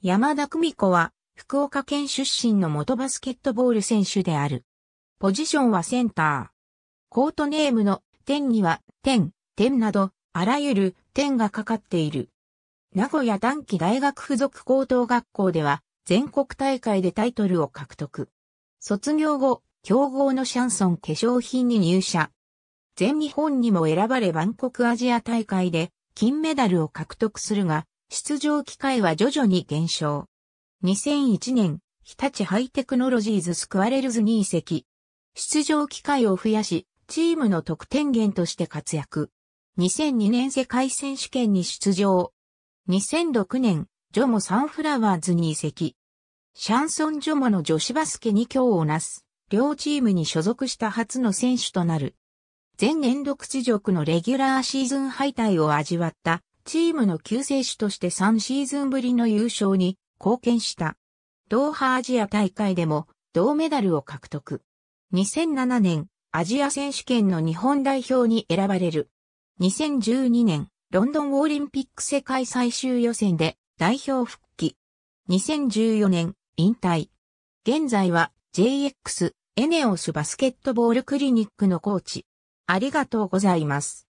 山田久美子は、福岡県出身の元バスケットボール選手である。ポジションはセンター。コートネームの天には天、天など、あらゆる天がかかっている。名古屋短期大学附属高等学校では、全国大会でタイトルを獲得。卒業後、競合のシャンソン化粧品に入社。全日本にも選ばれ万国アジア大会で金メダルを獲得するが、出場機会は徐々に減少。2001年、日立ハイテクノロジーズスクワレルズに移籍。出場機会を増やし、チームの得点源として活躍。2002年世界選手権に出場。2006年、ジョモサンフラワーズに移籍。シャンソン・ジョモの女子バスケ今強をなす、両チームに所属した初の選手となる。前年度屈辱のレギュラーシーズン敗退を味わったチームの救世主として3シーズンぶりの優勝に貢献した。ドーハアジア大会でも銅メダルを獲得。2007年アジア選手権の日本代表に選ばれる。2012年ロンドンオリンピック世界最終予選で代表復帰。2014年引退。現在は JX エネオスバスケットボールクリニックのコーチ。ありがとうございます。